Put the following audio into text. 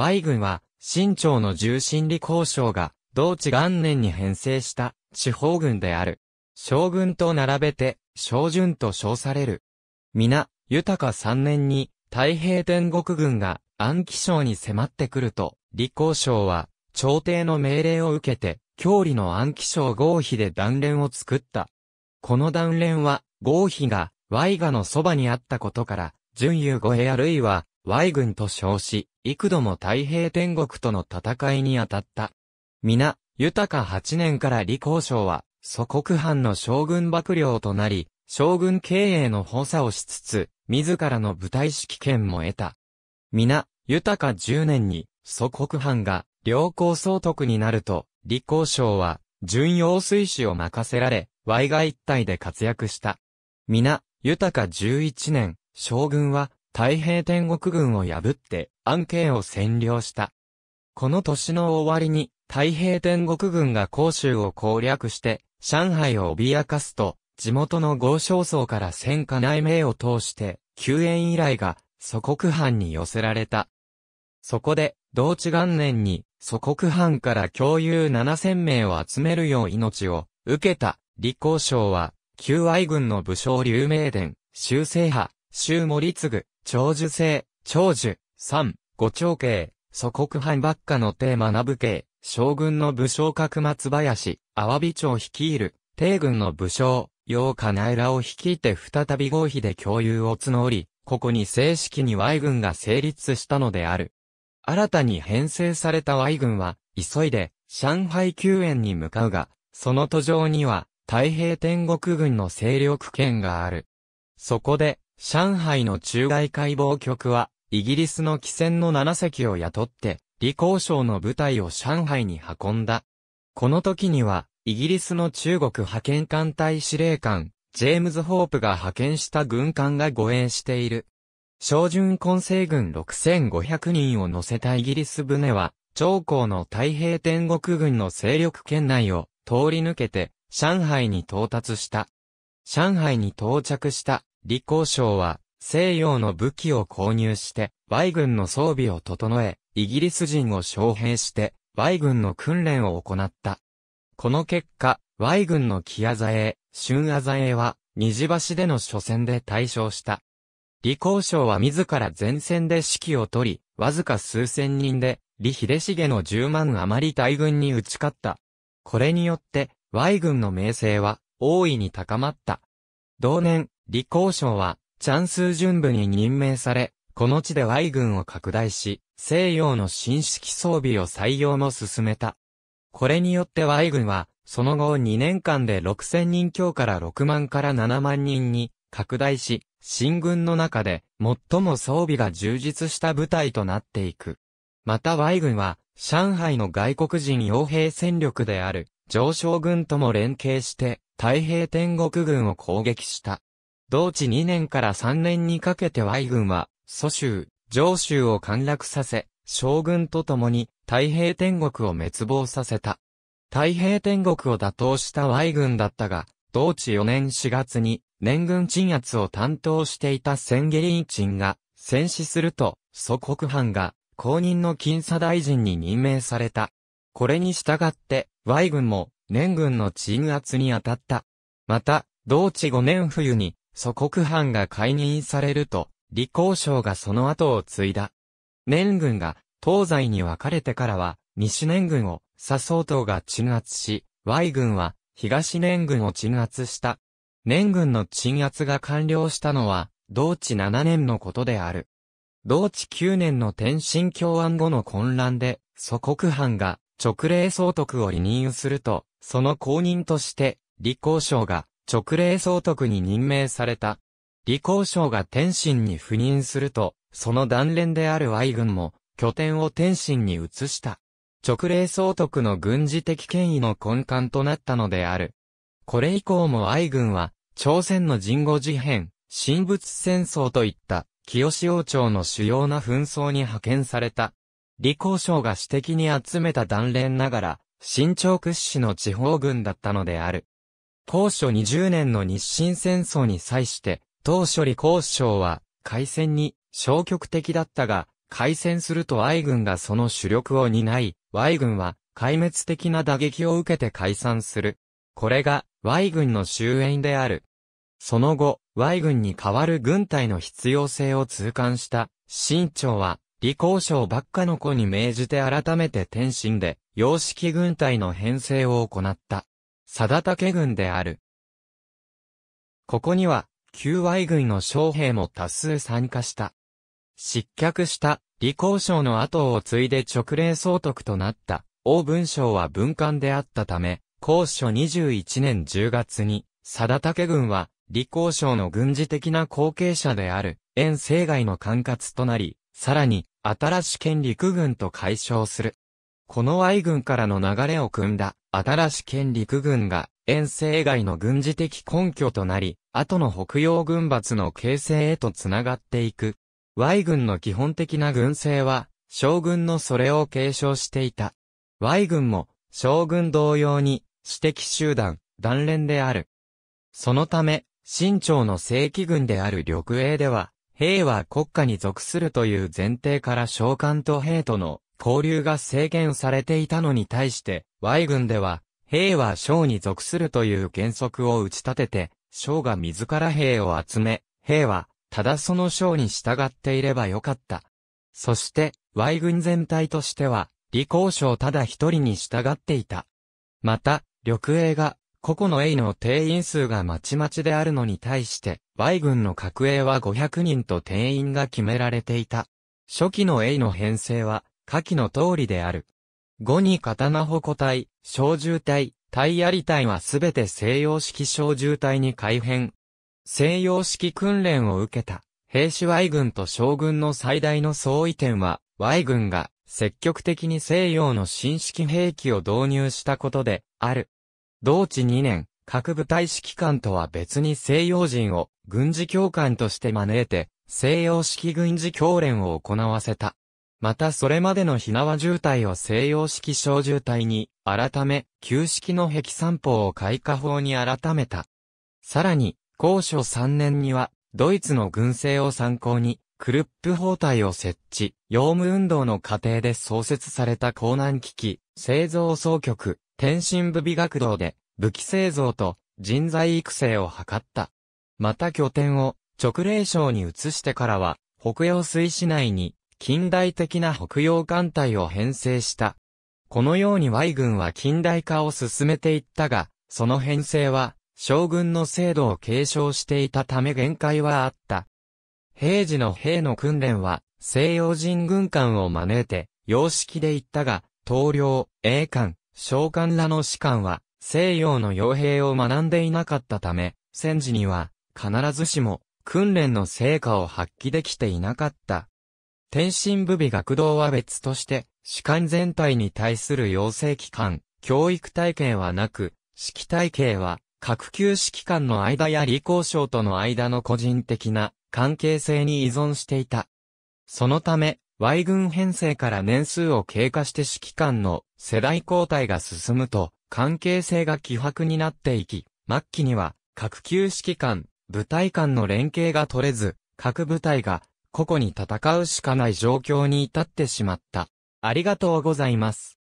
Y 軍は、清朝の重心理交渉が、同治元年に編成した地方軍である。将軍と並べて、将軍と称される。皆、豊か3年に、太平天国軍が安徽省に迫ってくると、李光省は、朝廷の命令を受けて、郷里の安徽省合否で断連を作った。この断連は、合否が、Y がのそばにあったことから、準優護衛あるいは、Y 軍と称し、幾度も太平天国との戦いに当たった。皆、豊か8年から李光省は、祖国藩の将軍幕僚となり、将軍経営の補佐をしつつ、自らの部隊指揮権も得た。皆、豊か10年に、祖国藩が、良好総督になると、李光省は、準用水師を任せられ、Y が一体で活躍した。皆、豊か11年、将軍は、太平天国軍を破って安慶を占領した。この年の終わりに太平天国軍が甲州を攻略して上海を脅かすと地元の豪商層から戦火内名を通して救援依頼が祖国藩に寄せられた。そこで同地元年に祖国藩から共有7000名を集めるよう命を受けた李光省は、旧愛軍の武将劉明伝、修正派、修森継、長寿性、長寿、三、五長慶、祖国藩ばっかの帝学武慶、将軍の武将角松林、阿波美町率いる、帝軍の武将、楊家内らを率いて再び合否で共有を募り、ここに正式に Y 軍が成立したのである。新たに編成された Y 軍は、急いで、上海救援に向かうが、その途上には、太平天国軍の勢力圏がある。そこで、上海の中外解剖局は、イギリスの汽船の7隻を雇って、李光省の部隊を上海に運んだ。この時には、イギリスの中国派遣艦隊司令官、ジェームズ・ホープが派遣した軍艦が護衛している。小巡混成軍6500人を乗せたイギリス船は、長江の太平天国軍の勢力圏内を通り抜けて、上海に到達した。上海に到着した李光省は、西洋の武器を購入して、Y 軍の装備を整え、イギリス人を招聘して、Y 軍の訓練を行った。この結果、Y 軍の木アザエ、春アザエは、虹橋での初戦で大勝した。李光省は自ら前線で指揮を取り、わずか数千人で、李秀重の10万余り大軍に打ち勝った。これによって、Y 軍の名声は、大いに高まった。同年、李光省は、チャンスー準部に任命され、この地で Y 軍を拡大し、西洋の新式装備を採用も進めた。これによって Y 軍は、その後2年間で6000人強から6万から7万人に拡大し、新軍の中で最も装備が充実した部隊となっていく。また Y 軍は、上海の外国人傭兵戦力である上昇軍とも連携して、太平天国軍を攻撃した。同治2年から3年にかけて Y 軍は、蘇州、上州を陥落させ、将軍と共に太平天国を滅亡させた。太平天国を打倒した Y 軍だったが、同治4年4月に年軍鎮圧を担当していた千下林鎮が戦死すると、祖国藩が公認の金査大臣に任命された。これに従って、Y 軍も年軍の鎮圧に当たった。また、同治5年冬に祖国藩が解任されると、李光省がその後を継いだ。年軍が東西に分かれてからは、西年軍を佐総党が鎮圧し、Y 軍は東年軍を鎮圧した。年軍の鎮圧が完了したのは、同治7年のことである。同治9年の天津共安後の混乱で、祖国藩が直令総督を離任すると、その後任として、李光省が直令総督に任命された。李光省が天津に赴任すると、その断連である愛軍も、拠点を天津に移した。直令総督の軍事的権威の根幹となったのである。これ以降も愛軍は、朝鮮の人語事変、神仏戦争といった、清志王朝の主要な紛争に派遣された。李光省が私的に集めた断連ながら、新朝屈指の地方軍だったのである。当初20年の日清戦争に際して、当初理交省は、海戦に消極的だったが、海戦すると愛軍がその主力を担い、Y 軍は壊滅的な打撃を受けて解散する。これが Y 軍の終焉である。その後、Y 軍に代わる軍隊の必要性を痛感した、新朝は、李交省ばっかの子に命じて改めて天津で、洋式軍隊の編成を行った。佐武軍である。ここには、旧愛軍の将兵も多数参加した。失脚した李光章の後を継いで直令総督となった王文章は文官であったため、公所21年10月に、佐武軍は李光章の軍事的な後継者である遠征外の管轄となり、さらに新し県陸軍と解消する。この愛軍からの流れを組んだ、新し県陸軍が、遠征以外の軍事的根拠となり、後の北洋軍閥の形成へとつながっていく。Y 軍の基本的な軍政は、将軍のそれを継承していた。Y 軍も、将軍同様に、私的集団、団連である。そのため、清朝の正規軍である緑英では、兵は国家に属するという前提から将官と兵との交流が制限されていたのに対して、Y 軍では、兵は将に属するという原則を打ち立てて、将が自ら兵を集め、兵は、ただその将に従っていればよかった。そして、Y 軍全体としては、李光将ただ一人に従っていた。また、緑営が、個々の A の定員数がまちまちであるのに対して、Y 軍の核営は500人と定員が決められていた。初期の A の編成は、下記の通りである。後に刀矛体、小銃体、体槍体はすべて西洋式小銃体に改変。西洋式訓練を受けた、兵士 Y 軍と将軍の最大の相違点は、Y 軍が積極的に西洋の新式兵器を導入したことで、ある。同地2年、各部隊指揮官とは別に西洋人を軍事教官として招いて、西洋式軍事教練を行わせた。またそれまでの火縄渋滞を西洋式小渋滞に、改め、旧式の壁散歩を開花法に改めた。さらに、高所3年には、ドイツの軍政を参考に、クルップ包帯を設置、用務運動の過程で創設された江南機器、製造総局、天津部美学堂で、武器製造と人材育成を図った。また拠点を直令省に移してからは、北洋水市内に近代的な北洋艦隊を編成した。このように Y 軍は近代化を進めていったが、その編成は、将軍の制度を継承していたため限界はあった。平時の兵の訓練は、西洋人軍艦を招いて、様式で行ったが、東領、英艦、将官らの士官は、西洋の傭兵を学んでいなかったため、戦時には、必ずしも、訓練の成果を発揮できていなかった。天津部美学童は別として、士官全体に対する養成機関、教育体系はなく、指揮体系は、各級指揮官の間や理工省との間の個人的な関係性に依存していた。そのため、Y 軍編成から年数を経過して指揮官の世代交代が進むと、関係性が希薄になっていき、末期には、各級指揮官、部隊間の連携が取れず、各部隊が個々に戦うしかない状況に至ってしまった。ありがとうございます。